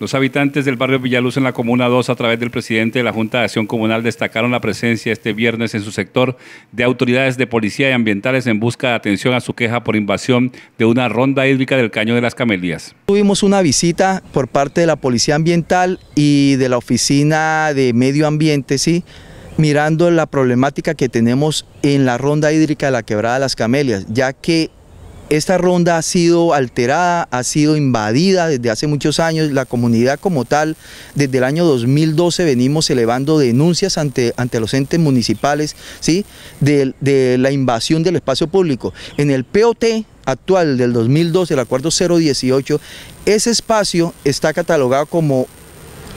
Los habitantes del barrio Villaluz en la Comuna 2, a través del presidente de la Junta de Acción Comunal, destacaron la presencia este viernes en su sector de autoridades de policía y ambientales en busca de atención a su queja por invasión de una ronda hídrica del Caño de las camelias. Tuvimos una visita por parte de la Policía Ambiental y de la Oficina de Medio Ambiente, ¿sí? mirando la problemática que tenemos en la ronda hídrica de la Quebrada de las Camelias, ya que esta ronda ha sido alterada, ha sido invadida desde hace muchos años. La comunidad como tal, desde el año 2012 venimos elevando denuncias ante, ante los entes municipales ¿sí? de, de la invasión del espacio público. En el POT actual del 2012, el acuerdo 018, ese espacio está catalogado como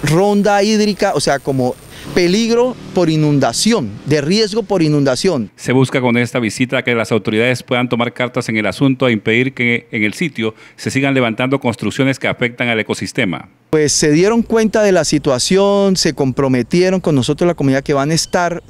ronda hídrica, o sea, como peligro por inundación, de riesgo por inundación. Se busca con esta visita que las autoridades puedan tomar cartas en el asunto e impedir que en el sitio se sigan levantando construcciones que afectan al ecosistema. Pues se dieron cuenta de la situación, se comprometieron con nosotros la comunidad que van a estar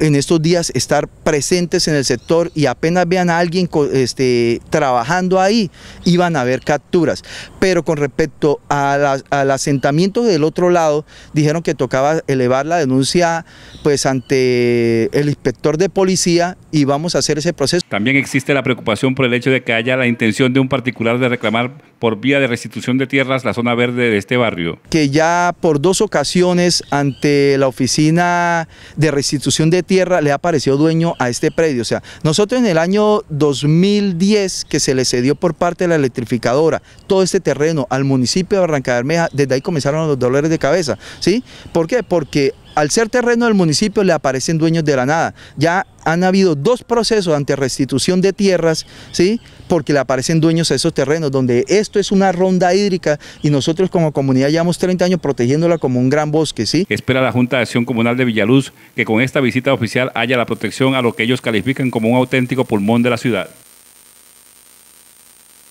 en estos días estar presentes en el sector y apenas vean a alguien este, trabajando ahí, iban a haber capturas. Pero con respecto al asentamiento del otro lado, dijeron que tocaba elevar la denuncia pues, ante el inspector de policía y vamos a hacer ese proceso. También existe la preocupación por el hecho de que haya la intención de un particular de reclamar por vía de restitución de tierras la zona verde de este barrio. Que ya por dos ocasiones ante la oficina de restitución de tierra le ha aparecido dueño a este predio. O sea, nosotros en el año 2010 que se le cedió por parte de la electrificadora todo este terreno al municipio de Barranca Bermeja, desde ahí comenzaron los dolores de cabeza. ¿sí? ¿Por qué? Porque al ser terreno del municipio le aparecen dueños de la nada. Ya han habido dos procesos ante restitución de tierras, ¿sí? porque le aparecen dueños a esos terrenos, donde esto es una ronda hídrica y nosotros como comunidad llevamos 30 años protegiéndola como un gran bosque. ¿sí? Espera la Junta de Acción Comunal de Villaluz que con esta visita oficial haya la protección a lo que ellos califican como un auténtico pulmón de la ciudad.